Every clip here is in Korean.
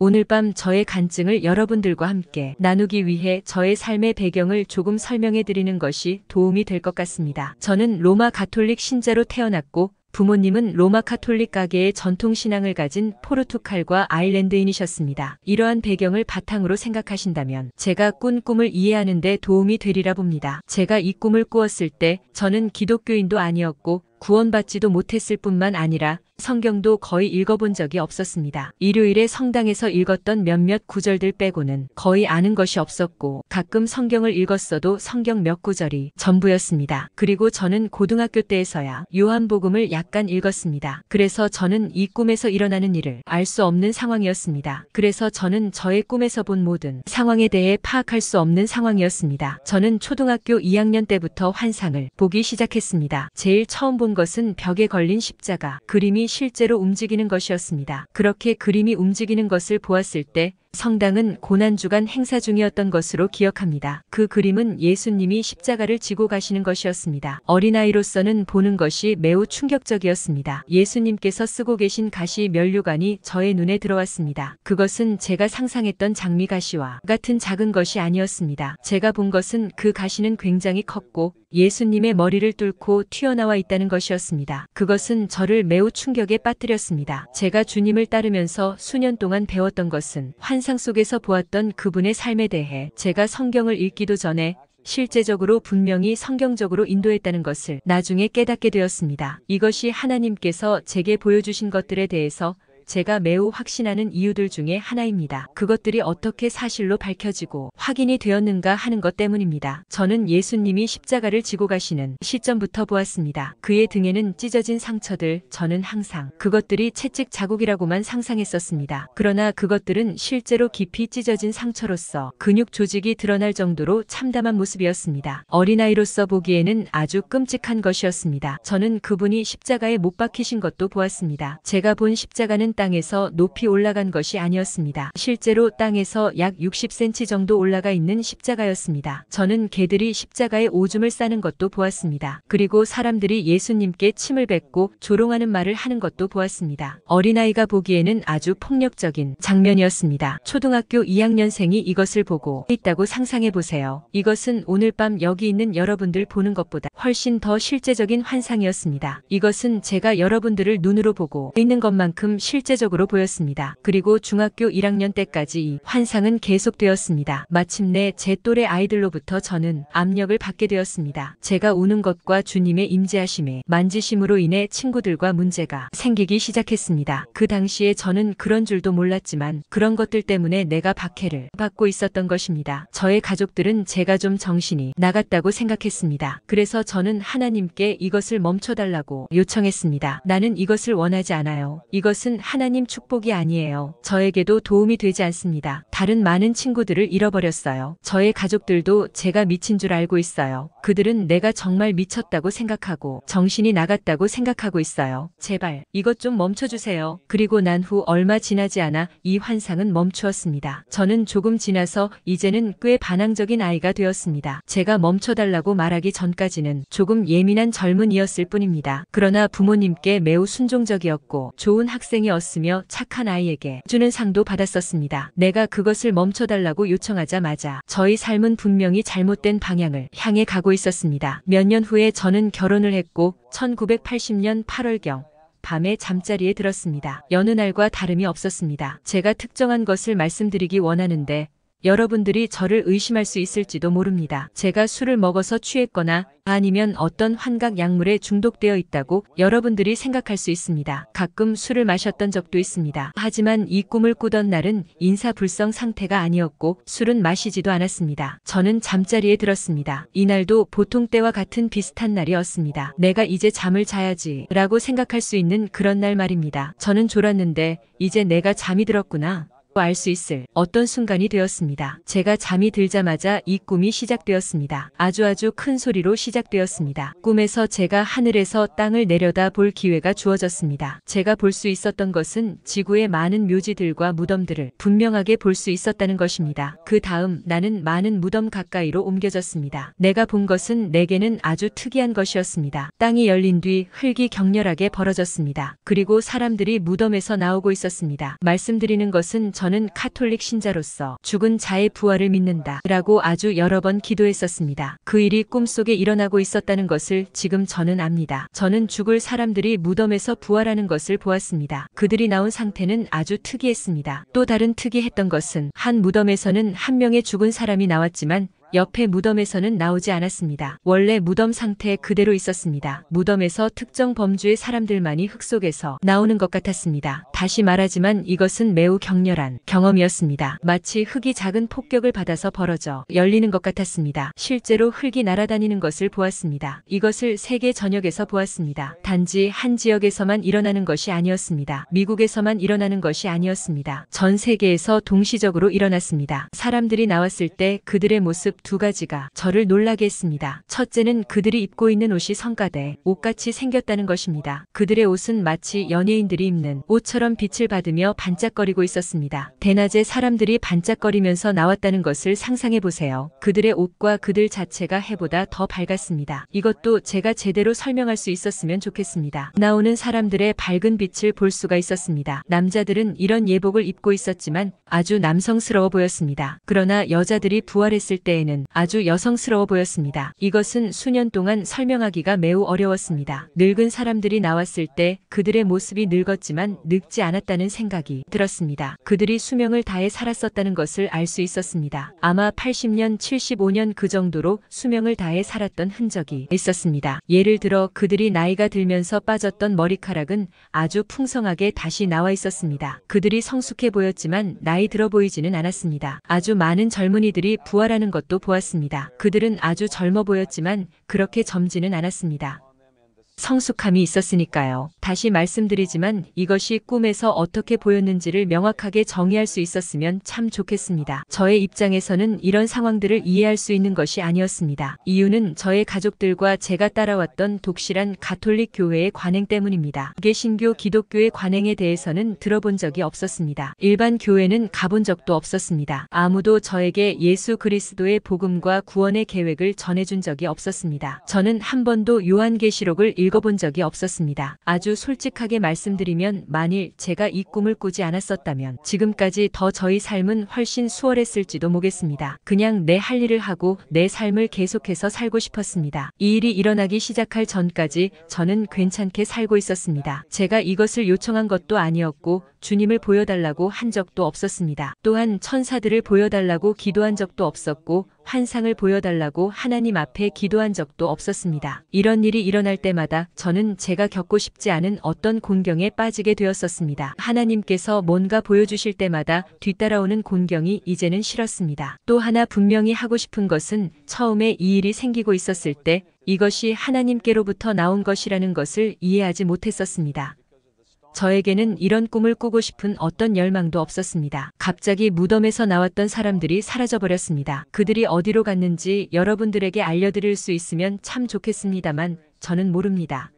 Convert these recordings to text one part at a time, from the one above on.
오늘 밤 저의 간증을 여러분들과 함께 나누기 위해 저의 삶의 배경을 조금 설명해 드리는 것이 도움이 될 것 같습니다. 저는 로마 가톨릭 신자로 태어났고 부모님은 로마 카톨릭 가게의 전통 신앙을 가진 포르투칼과 아일랜드인이셨습니다. 이러한 배경을 바탕으로 생각하신다면 제가 꾼 꿈을 이해하는 데 도움이 되리라 봅니다. 제가 이 꿈을 꾸었을 때 저는 기독교인도 아니었고 구원받지도 못했을 뿐만 아니라 성경도 거의 읽어본 적이 없었습니다. 일요일에 성당에서 읽었던 몇몇 구절들 빼고는 거의 아는 것이 없었고 가끔 성경을 읽었어도 성경 몇 구절이 전부였습니다. 그리고 저는 고등학교 때에서야 요한복음을 약간 읽었습니다. 그래서 저는 이 꿈에서 일어나는 일을 알 수 없는 상황이었습니다. 그래서 저는 저의 꿈에서 본 모든 상황에 대해 파악할 수 없는 상황이었습니다. 저는 초등학교 2학년 때부터 환상을 보기 시작했습니다. 제일 처음 본 것은 벽에 걸린 십자가 그림이 실제로 움직이는 것이었습니다. 그렇게 그림이 움직이는 것을 보았을 때 성당은 고난주간 행사 중이었던 것으로 기억합니다. 그 그림은 예수님이 십자가를 지고 가시는 것이었습니다. 어린아이로서는 보는 것이 매우 충격적이었습니다. 예수님께서 쓰고 계신 가시 면류관이 저의 눈에 들어왔습니다. 그것은 제가 상상했던 장미 가시와 같은 작은 것이 아니었습니다. 제가 본 것은 그 가시는 굉장히 컸고 예수님의 머리를 뚫고 튀어나와 있다는 것이었습니다. 그것은 저를 매우 충격에 빠뜨렸습니다. 제가 주님을 따르면서 수년 동안 배웠던 것은 환 환상 속에서 보았던 그분의 삶에 대해 제가 성경을 읽기도 전에 실제적으로 분명히 성경적으로 인도했다는 것을 나중에 깨닫게 되었습니다. 이것이 하나님께서 제게 보여주신 것들에 대해서 제가 매우 확신하는 이유들 중에 하나입니다. 그것들이 어떻게 사실로 밝혀지고 확인이 되었는가 하는 것 때문입니다. 저는 예수님이 십자가를 지고 가시는 시점부터 보았습니다. 그의 등에는 찢어진 상처들, 저는 항상 그것들이 채찍 자국이라고만 상상했었습니다. 그러나 그것들은 실제로 깊이 찢어진 상처로서 근육 조직이 드러날 정도로 참담한 모습이었습니다. 어린아이로서 보기에는 아주 끔찍한 것이었습니다. 저는 그분이 십자가에 못 박히신 것도 보았습니다. 제가 본 십자가는 땅에서 높이 올라간 것이 아니었습니다. 실제로 땅에서 약 60cm 정도 올라가 있는 십자가였습니다. 저는 개들이 십자가에 오줌을 싸는 것도 보았습니다. 그리고 사람들이 예수님께 침을 뱉고 조롱하는 말을 하는 것도 보았습니다. 어린아이가 보기에는 아주 폭력적인 장면이었습니다. 초등학교 2학년생이 이것을 보고 있다고 상상해 보세요. 이것은 오늘 밤 여기 있는 여러분들 보는 것보다 훨씬 더 실제적인 환상이었습니다. 이것은 제가 여러분들을 눈으로 보고 있는 것만큼 실제 실제적으로 보였습니다. 그리고 중학교 1학년 때까지 이 환상은 계속되었습니다. 마침내 제 또래 아이들로부터 저는 압력을 받게 되었습니다. 제가 우는 것과 주님의 임재하심에 만지심으로 인해 친구들과 문제가 생기기 시작했습니다. 그 당시에 저는 그런 줄도 몰랐지만 그런 것들 때문에 내가 박해를 받고 있었던 것입니다. 저의 가족들은 제가 좀 정신이 나갔다고 생각했습니다. 그래서 저는 하나님께 이것을 멈춰달라고 요청했습니다. 나는 이것을 원하지 않아요. 이것은 하 하나님 축복이 아니에요. 저에게도 도움이 되지 않습니다. 다른 많은 친구들을 잃어버렸어요. 저의 가족들도 제가 미친 줄 알고 있어요. 그들은 내가 정말 미쳤다고 생각하고 정신이 나갔다고 생각하고 있어요. 제발 이것 좀 멈춰주세요. 그리고 난 후 얼마 지나지 않아 이 환상은 멈추었습니다. 저는 조금 지나서 이제는 꽤 반항적인 아이가 되었습니다. 제가 멈춰달라고 말하기 전까지는 조금 예민한 젊은이였을 뿐입니다. 그러나 부모님께 매우 순종적이었고 좋은 학생이었 낳았으며 착한 아이에게 주는 상도 받았었습니다. 내가 그것을 멈춰달라고 요청하자마자 저희 삶은 분명히 잘못된 방향을 향해 가고 있었습니다. 몇 년 후에 저는 결혼을 했고 1980년 8월경 밤에 잠자리에 들었습니다. 여느 날과 다름이 없었습니다. 제가 특정한 것을 말씀드리기 원하는데 여러분들이 저를 의심할 수 있을지도 모릅니다. 제가 술을 먹어서 취했거나 아니면 어떤 환각 약물에 중독되어 있다고 여러분들이 생각할 수 있습니다. 가끔 술을 마셨던 적도 있습니다. 하지만 이 꿈을 꾸던 날은 인사불성 상태가 아니었고 술은 마시지도 않았습니다. 저는 잠자리에 들었습니다. 이날도 보통 때와 같은 비슷한 날이었습니다. 내가 이제 잠을 자야지 라고 생각할 수 있는 그런 날 말입니다. 저는 졸았는데 이제 내가 잠이 들었구나 믿고 알수 있을 어떤 순간이 되었습니다. 제가 잠이 들자마자 이 꿈이 시작되었습니다. 아주 아주 큰 소리로 시작되었습니다. 꿈에서 제가 하늘에서 땅을 내려다 볼 기회가 주어졌습니다. 제가 볼 수 있었던 것은 지구의 많은 묘지들과 무덤들을 분명하게 볼 수 있었다는 것입니다. 그 다음 나는 많은 무덤 가까이로 옮겨졌습니다. 내가 본 것은 내게는 아주 특이한 것이었습니다. 땅이 열린 뒤 흙이 격렬하게 벌어졌습니다. 그리고 사람들이 무덤에서 나오고 있었습니다. 말씀드리는 것은 전 저는 카톨릭 신자로서 죽은 자의 부활을 믿는다 라고 아주 여러 번 기도했었습니다. 그 일이 꿈속에 일어나고 있었다는 것을 지금 저는 압니다. 저는 죽을 사람들이 무덤에서 부활하는 것을 보았습니다. 그들이 나온 상태는 아주 특이했습니다. 또 다른 특이했던 것은 한 무덤에서는 한 명의 죽은 사람이 나왔지만 옆에 무덤에서는 나오지 않았습니다. 원래 무덤 상태 그대로 있었습니다. 무덤에서 특정 범주의 사람들만이 흙 속에서 나오는 것 같았습니다. 다시 말하지만 이것은 매우 격렬한 경험이었습니다. 마치 흙이 작은 폭격을 받아서 벌어져 열리는 것 같았습니다. 실제로 흙이 날아다니는 것을 보았습니다. 이것을 세계 전역에서 보았습니다. 단지 한 지역에서만 일어나는 것이 아니었습니다. 미국에서만 일어나는 것이 아니었습니다. 전 세계에서 동시적으로 일어났습니다. 사람들이 나왔을 때 그들의 모습 두 가지가 저를 놀라게 했습니다. 첫째는 그들이 입고 있는 옷이 성가대 옷같이 생겼다는 것입니다. 그들의 옷은 마치 연예인들이 입는 옷처럼 빛을 받으며 반짝거리고 있었습니다. 대낮에 사람들이 반짝거리면서 나왔다는 것을 상상해 보세요. 그들의 옷과 그들 자체가 해보다 더 밝았습니다. 이것도 제가 제대로 설명할 수 있었으면 좋겠습니다. 나오는 사람들의 밝은 빛을 볼 수가 있었습니다. 남자들은 이런 예복을 입고 있었지만 아주 남성스러워 보였습니다. 그러나 여자들이 부활했을 때에는 아이는 아주 여성스러워 보였습니다. 이것은 수년 동안 설명하기가 매우 어려웠습니다. 늙은 사람들이 나왔을 때 그들의 모습이 늙었지만 늙지 않았다는 생각이 들었습니다. 그들이 수명을 다해 살았었다는 것을 알 수 있었습니다. 아마 80년, 75년 그 정도로 수명을 다해 살았던 흔적이 있었습니다. 예를 들어 그들이 나이가 들면서 빠졌던 머리카락은 아주 풍성하게 다시 나와 있었습니다. 그들이 성숙해 보였지만 나이 들어 보이지는 않았습니다. 아주 많은 젊은이들이 부활하는 것도 보았습니다. 그들은 아주 젊어 보였지만 그렇게 젊지는 않았습니다. 성숙함이 있었으니까요. 다시 말씀드리지만 이것이 꿈에서 어떻게 보였는지를 명확하게 정의할 수 있었으면 참 좋겠습니다. 저의 입장에서는 이런 상황들을 이해할 수 있는 것이 아니었습니다. 이유는 저의 가족들과 제가 따라왔던 독실한 가톨릭 교회의 관행 때문입니다. 개신교 기독교의 관행에 대해서는 들어본 적이 없었습니다. 일반 교회는 가본 적도 없었습니다. 아무도 저에게 예수 그리스도의 복음과 구원의 계획을 전해준 적이 없었습니다. 저는 한 번도 요한계시록을 읽 읽어본 적이 없었습니다. 아주 솔직하게 말씀드리면 만일 제가 이 꿈을 꾸지 않았었다면 지금까지 더 저희 삶은 훨씬 수월했을지도 모르겠습니다. 그냥 내 할 일을 하고 내 삶을 계속해서 살고 싶었습니다. 이 일이 일어나기 시작할 전까지 저는 괜찮게 살고 있었습니다. 제가 이것을 요청한 것도 아니었고 주님을 보여달라고 한 적도 없었습니다. 또한 천사들을 보여달라고 기도한 적도 없었고 환상을 보여달라고 하나님 앞에 기도한 적도 없었습니다. 이런 일이 일어날 때마다 저는 제가 겪고 싶지 않은 어떤 곤경에 빠지게 되었었습니다. 하나님께서 뭔가 보여주실 때마다 뒤따라오는 곤경이 이제는 싫었습니다. 또 하나 분명히 하고 싶은 것은 처음에 이 일이 생기고 있었을 때 이것이 하나님께로부터 나온 것이라는 것을 이해하지 못했었습니다. 저에게는 이런 꿈을 꾸고 싶은 어떤 열망도 없었습니다. 갑자기 무덤에서 나왔던 사람들이 사라져버렸습니다. 그들이 어디로 갔는지 여러분들에게 알려드릴 수 있으면 참 좋겠습니다만 저는 모릅니다.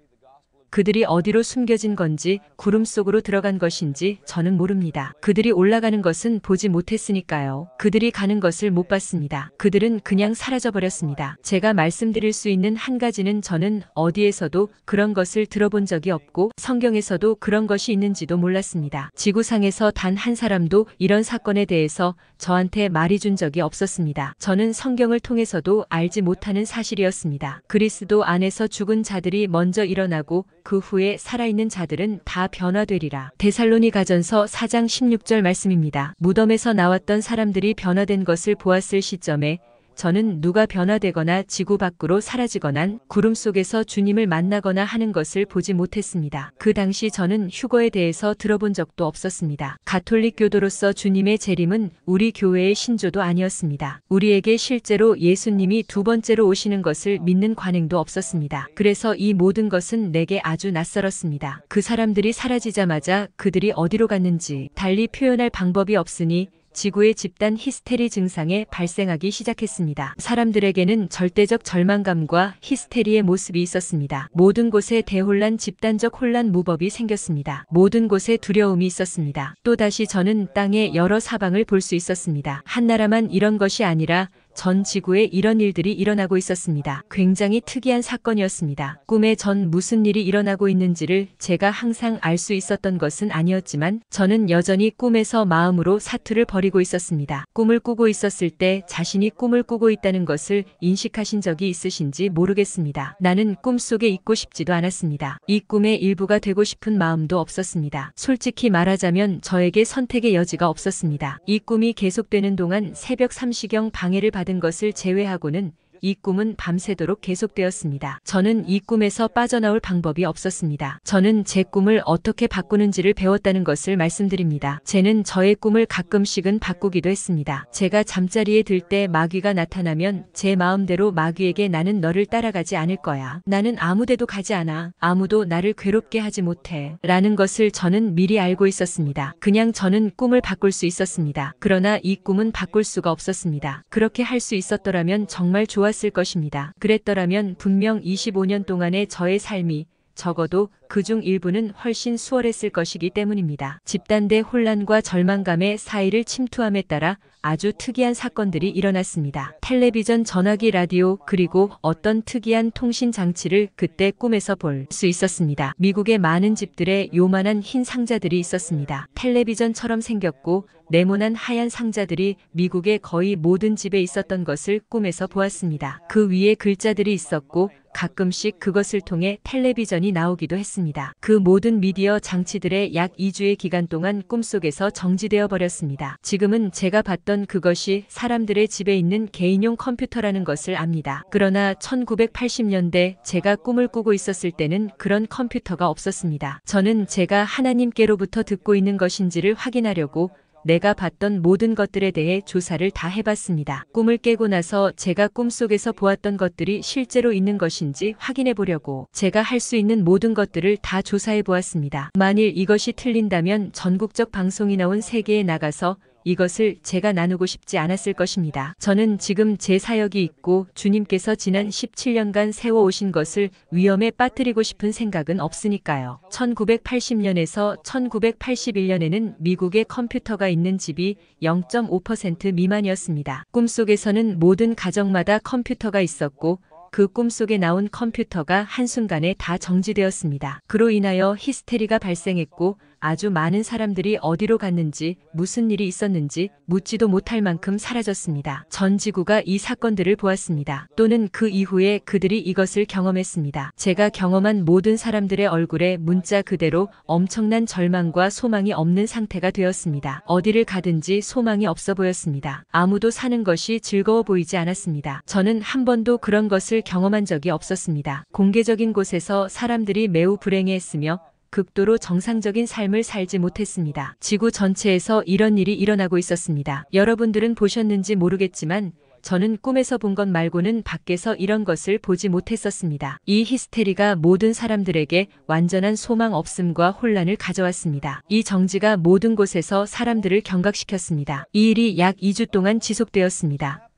그들이 어디로 숨겨진 건지 구름 속으로 들어간 것인지 저는 모릅니다. 그들이 올라가는 것은 보지 못했으니까요. 그들이 가는 것을 못 봤습니다. 그들은 그냥 사라져버렸습니다. 제가 말씀드릴 수 있는 한 가지는 저는 어디에서도 그런 것을 들어본 적이 없고 성경에서도 그런 것이 있는지도 몰랐습니다. 지구상에서 단 한 사람도 이런 사건에 대해서 저한테 말해준 적이 없었습니다. 저는 성경을 통해서도 알지 못하는 사실이었습니다. 그리스도 안에서 죽은 자들이 먼저 일어나고 그 후에 살아있는 자들은 다 변화되리라. 데살로니 가전서 4장 16절 말씀입니다. 무덤에서 나왔던 사람들이 변화된 것을 보았을 시점에 저는 누가 변화되거나 지구 밖으로 사라지거나 구름 속에서 주님을 만나거나 하는 것을 보지 못했습니다. 그 당시 저는 휴거에 대해서 들어본 적도 없었습니다. 가톨릭 교도로서 주님의 재림은 우리 교회의 신조도 아니었습니다. 우리에게 실제로 예수님이 두 번째로 오시는 것을 믿는 관행도 없었습니다. 그래서 이 모든 것은 내게 아주 낯설었습니다. 그 사람들이 사라지자마자 그들이 어디로 갔는지 달리 표현할 방법이 없으니 지구의 집단 히스테리 증상에 발생하기 시작했습니다. 사람들에게는 절대적 절망감과 히스테리의 모습이 있었습니다. 모든 곳에 대혼란 집단적 혼란 무법이 생겼습니다. 모든 곳에 두려움이 있었습니다. 또다시 저는 땅의 여러 사방을 볼 수 있었습니다. 한 나라만 이런 것이 아니라 전 지구에 이런 일들이 일어나고 있었습니다. 굉장히 특이한 사건이었습니다. 꿈에 전 무슨 일이 일어나고 있는지를 제가 항상 알 수 있었던 것은 아니었지만 저는 여전히 꿈에서 마음으로 사투를 벌이고 있었습니다. 꿈을 꾸고 있었을 때 자신이 꿈을 꾸고 있다는 것을 인식하신 적이 있으신지 모르겠습니다. 나는 꿈속에 있고 싶지도 않았습니다. 이 꿈의 일부가 되고 싶은 마음도 없었습니다. 솔직히 말하자면 저에게 선택의 여지가 없었습니다. 이 꿈이 계속되는 동안 새벽 3시경 방해를 받았습니다 받은 것을 제외하고는 이 꿈은 밤새도록 계속되었습니다. 저는 이 꿈에서 빠져나올 방법이 없었습니다. 저는 제 꿈을 어떻게 바꾸는지를 배웠다는 것을 말씀드립니다. 쟤는 저의 꿈을 가끔씩은 바꾸기도 했습니다. 제가 잠자리에 들 때 마귀가 나타나면 제 마음대로 마귀에게 나는 너를 따라가지 않을 거야. 나는 아무데도 가지 않아. 아무도 나를 괴롭게 하지 못해. 라는 것을 저는 미리 알고 있었습니다. 그냥 저는 꿈을 바꿀 수 있었습니다. 그러나 이 꿈은 바꿀 수가 없었습니다. 그렇게 할 수 있었더라면 정말 좋았 좋았을 것입니다. 그랬더라면 분명 25년 동안의 저의 삶이 적어도 그 중 일부는 훨씬 수월했을 것이기 때문입니다. 집단대 혼란과 절망감의 사이를 침투함에 따라 아주 특이한 사건들이 일어났습니다. 텔레비전, 전화기, 라디오, 그리고 어떤 특이한 통신 장치를 그때 꿈에서 볼 수 있었습니다. 미국의 많은 집들에 요만한 흰 상자들이 있었습니다. 텔레비전처럼 생겼고 네모난 하얀 상자들이 미국의 거의 모든 집에 있었던 것을 꿈에서 보았습니다. 그 위에 글자들이 있었고 가끔씩 그것을 통해 텔레비전이 나오기도 했습니다. 그 모든 미디어 장치들의 약 2주의 기간 동안 꿈속에서 정지되어 버렸습니다. 지금은 제가 봤던 그것이 사람들의 집에 있는 개인용 컴퓨터라는 것을 압니다. 그러나 1980년대 제가 꿈을 꾸고 있었을 때는 그런 컴퓨터가 없었습니다. 저는 제가 하나님께로부터 듣고 있는 것인지를 확인하려고 내가 봤던 모든 것들에 대해 조사를 다 해봤습니다. 꿈을 깨고 나서 제가 꿈속에서 보았던 것들이 실제로 있는 것인지 확인해 보려고 제가 할 수 있는 모든 것들을 다 조사해 보았습니다. 만일 이것이 틀린다면 전국적 방송이 나온 세계에 나가서 이것을 제가 나누고 싶지 않았을 것입니다. 저는 지금 제 사역이 있고 주님께서 지난 17년간 세워오신 것을 위험에 빠뜨리고 싶은 생각은 없으니까요. 1980년에서 1981년에는 미국에 컴퓨터가 있는 집이 0.5% 미만이었습니다. 꿈속에서는 모든 가정마다 컴퓨터가 있었고 그 꿈속에 나온 컴퓨터가 한순간에 다 정지되었습니다. 그로 인하여 히스테리가 발생했고 아주 많은 사람들이 어디로 갔는지 무슨 일이 있었는지 묻지도 못할 만큼 사라졌습니다. 전 지구가 이 사건들을 보았습니다. 또는 그 이후에 그들이 이것을 경험했습니다. 제가 경험한 모든 사람들의 얼굴에 문자 그대로 엄청난 절망과 소망이 없는 상태가 되었습니다. 어디를 가든지 소망이 없어 보였습니다. 아무도 사는 것이 즐거워 보이지 않았습니다. 저는 한 번도 그런 것을 경험한 적이 없었습니다. 공개적인 곳에서 사람들이 매우 불행해했으며 극도로 정상적인 삶을 살지 못했습니다. 지구 전체에서 이런 일이 일어나고 있었습니다. 여러분들은 보셨는지 모르겠지만 저는 꿈에서 본 것 말고는 밖에서 이런 것을 보지 못했었습니다. 이 히스테리가 모든 사람들에게 완전한 소망 없음과 혼란을 가져왔습니다. 이 정지가 모든 곳에서 사람들을 경각시켰습니다. 이 일이 약 2주 동안 지속되었습니다.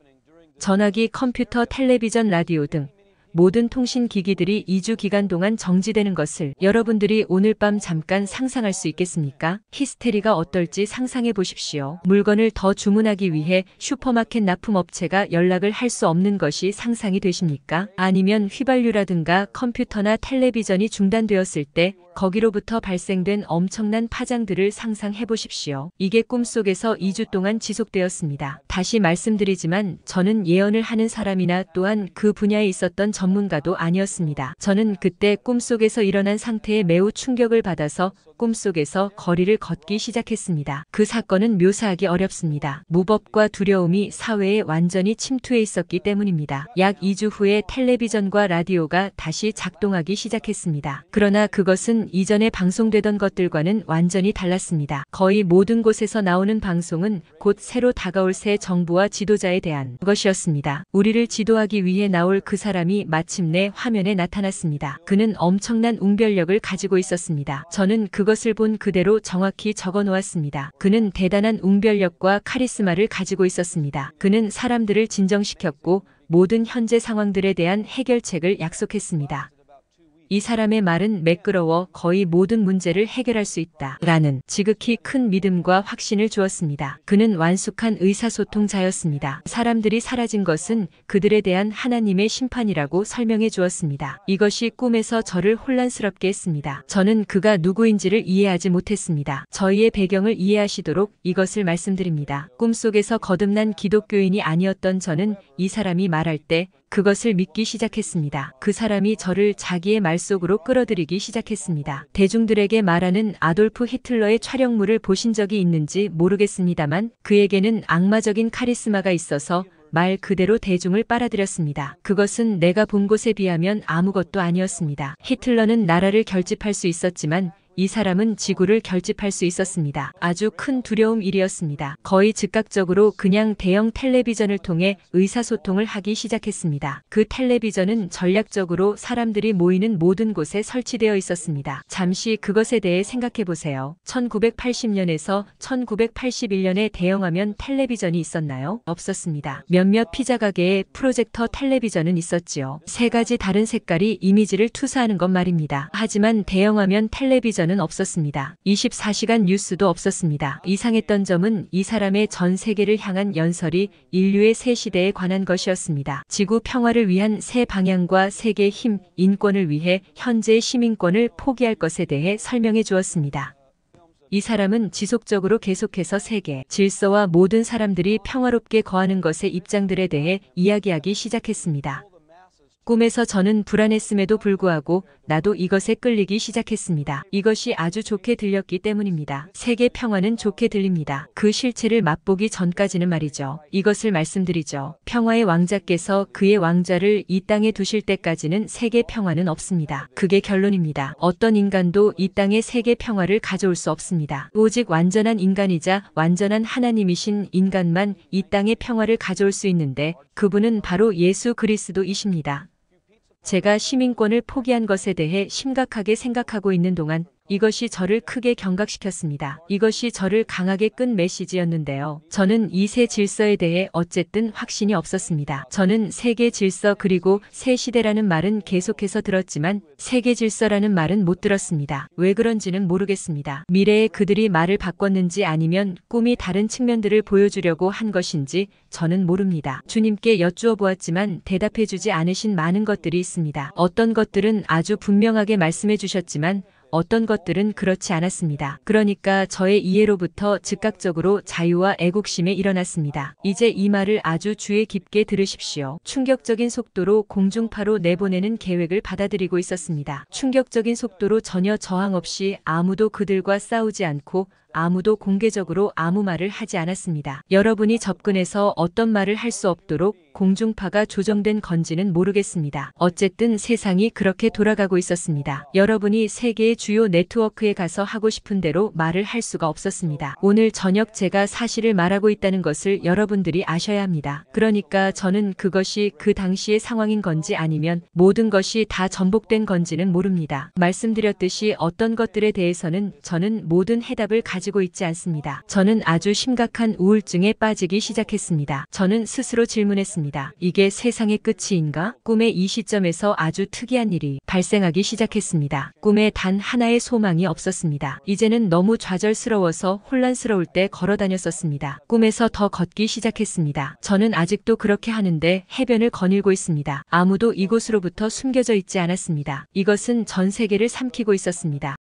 전화기, 컴퓨터, 텔레비전, 라디오 등 모든 통신기기들이 2주 기간 동안 정지되는 것을 여러분들이 오늘 밤 잠깐 상상할 수 있겠습니까? 히스테리가 어떨지 상상해 보십시오. 물건을 더 주문하기 위해 슈퍼마켓 납품업체가 연락을 할 수 없는 것이 상상이 되십니까? 아니면 휘발유라든가 컴퓨터나 텔레비전이 중단되었을 때 거기로부터 발생된 엄청난 파장들을 상상해 보십시오. 이게 꿈속에서 2주 동안 지속되었습니다. 다시 말씀드리지만 저는 예언을 하는 사람이나 또한 그 분야에 있었던 전문가도 아니었습니다. 저는 그때 꿈속에서 일어난 상태에 매우 충격을 받아서 꿈속에서 거리를 걷기 시작했습니다. 그 사건은 묘사하기 어렵습니다. 무법과 두려움이 사회에 완전히 침투해 있었기 때문입니다. 약 2주 후에 텔레비전과 라디오가 다시 작동하기 시작했습니다. 그러나 그것은 이전에 방송되던 것들과는 완전히 달랐습니다. 거의 모든 곳에서 나오는 방송은 곧 새로 다가올 새 정부와 지도자에 대한 것이었습니다. 우리를 지도하기 위해 나올 그 사람이 마침내 화면에 나타났습니다. 그는 엄청난 웅별력을 가지고 있었습니다. 저는 그것을 본 그대로 정확히 적어 놓았습니다. 그는 대단한 웅별력과 카리스마를 가지고 있었습니다. 그는 사람들을 진정시켰고 모든 현재 상황들에 대한 해결책을 약속했습니다. 이 사람의 말은 매끄러워 거의 모든 문제를 해결할 수 있다. 라는 지극히 큰 믿음과 확신을 주었습니다. 그는 완숙한 의사소통자였습니다. 사람들이 사라진 것은 그들에 대한 하나님의 심판이라고 설명해 주었습니다. 이것이 꿈에서 저를 혼란스럽게 했습니다. 저는 그가 누구인지를 이해하지 못했습니다. 저희의 배경을 이해하시도록 이것을 말씀드립니다. 꿈속에서 거듭난 기독교인이 아니었던 저는 이 사람이 말할 때 그것을 믿기 시작했습니다. 그 사람이 저를 자기의 말 속으로 끌어들이기 시작했습니다. 대중들에게 말하는 아돌프 히틀러의 촬영물을 보신 적이 있는지 모르겠습니다만 그에게는 악마적인 카리스마가 있어서 말 그대로 대중을 빨아들였습니다. 그것은 내가 본 곳에 비하면 아무것도 아니었습니다. 히틀러는 나라를 결집할 수 있었지만 이 사람은 지구를 결집할 수 있었습니다. 아주 큰 두려움 일이었습니다. 거의 즉각적으로 그냥 대형 텔레비전을 통해 의사소통을 하기 시작했습니다. 그 텔레비전은 전략적으로 사람들이 모이는 모든 곳에 설치되어 있었습니다. 잠시 그것에 대해 생각해 보세요. 1980년에서 1981년에 대형화면 텔레비전이 있었나요? 없었습니다. 몇몇 피자 가게에 프로젝터 텔레비전은 있었지요. 세 가지 다른 색깔이 이미지를 투사하는 것 말입니다. 하지만 대형화면 텔레비전 대리운 없었습니다. 24시간 뉴스도 없었습니다. 이상했던 점은 이 사람의 전 세계를 향한 연설이 인류의 새 시대에 관한 것이었습니다. 지구 평화를 위한 새 방향과 세계 힘, 인권을 위해 현재의 시민권을 포기할 것에 대해 설명해 주었습니다. 이 사람은 지속적으로 계속해서 세계, 질서와 모든 사람들이 평화롭게 거하는 것의 입장들에 대해 이야기하기 시작했습니다. 꿈에서 저는 불안했음에도 불구하고 나도 이것에 끌리기 시작했습니다. 이것이 아주 좋게 들렸기 때문입니다. 세계 평화는 좋게 들립니다. 그 실체를 맛보기 전까지는 말이죠. 이것을 말씀드리죠. 평화의 왕자께서 그의 왕자를 이 땅에 두실 때까지는 세계 평화는 없습니다. 그게 결론입니다. 어떤 인간도 이 땅에 세계 평화를 가져올 수 없습니다. 오직 완전한 인간이자 완전한 하나님이신 인간만 이 땅에 평화를 가져올 수 있는데 그분은 바로 예수 그리스도이십니다. 제가 시민권을 포기한 것에 대해 심각하게 생각하고 있는 동안 이것이 저를 크게 경각시켰습니다. 이것이 저를 강하게 끈 메시지였는데요. 저는 이 세 질서에 대해 어쨌든 확신이 없었습니다. 저는 세계 질서 그리고 새 시대라는 말은 계속해서 들었지만 세계 질서라는 말은 못 들었습니다. 왜 그런지는 모르겠습니다. 미래에 그들이 말을 바꿨는지 아니면 꿈이 다른 측면들을 보여주려고 한 것인지 저는 모릅니다. 주님께 여쭈어 보았지만 대답해주지 않으신 많은 것들이 있습니다. 어떤 것들은 아주 분명하게 말씀해 주셨지만 어떤 것들은 그렇지 않았습니다. 그러니까 저의 이해로부터 즉각적으로 자유와 애국심에 일어났습니다. 이제 이 말을 아주 주의 깊게 들으십시오. 충격적인 속도로 공중파로 내보내는 계획을 받아들이고 있었습니다. 충격적인 속도로 전혀 저항 없이 아무도 그들과 싸우지 않고 아무도 공개적으로 아무 말을 하지 않았습니다. 여러분이 접근해서 어떤 말을 할 수 없도록 공중파가 조정된 건지는 모르겠습니다. 어쨌든 세상이 그렇게 돌아가고 있었습니다. 여러분이 세계의 주요 네트워크에 가서 하고 싶은 대로 말을 할 수가 없었습니다. 오늘 저녁 제가 사실을 말하고 있다는 것을 여러분들이 아셔야 합니다. 그러니까 저는 그것이 그 당시의 상황인 건지 아니면 모든 것이 다 전복된 건지는 모릅니다. 말씀드렸듯이 어떤 것들에 대해서는 저는 모든 해답을 가지고 있지 않습니다. 저는 아주 심각한 우울증에 빠지기 시작했습니다. 저는 스스로 질문했습니다. 있었습니다. 이게 세상의 끝인가? 이 꿈의 이 시점에서 아주 특이한 일이 발생하기 시작했습니다. 꿈에 단 하나의 소망이 없었습니다. 이제는 너무 좌절스러워서 혼란스러울 때 걸어 다녔었습니다. 꿈에서 더 걷기 시작했습니다. 저는 아직도 그렇게 하는데 해변을 거닐고 있습니다. 아무도 이곳으로부터 숨겨져 있지 않았습니다. 이것은 전 세계를 삼키고 있었습니다.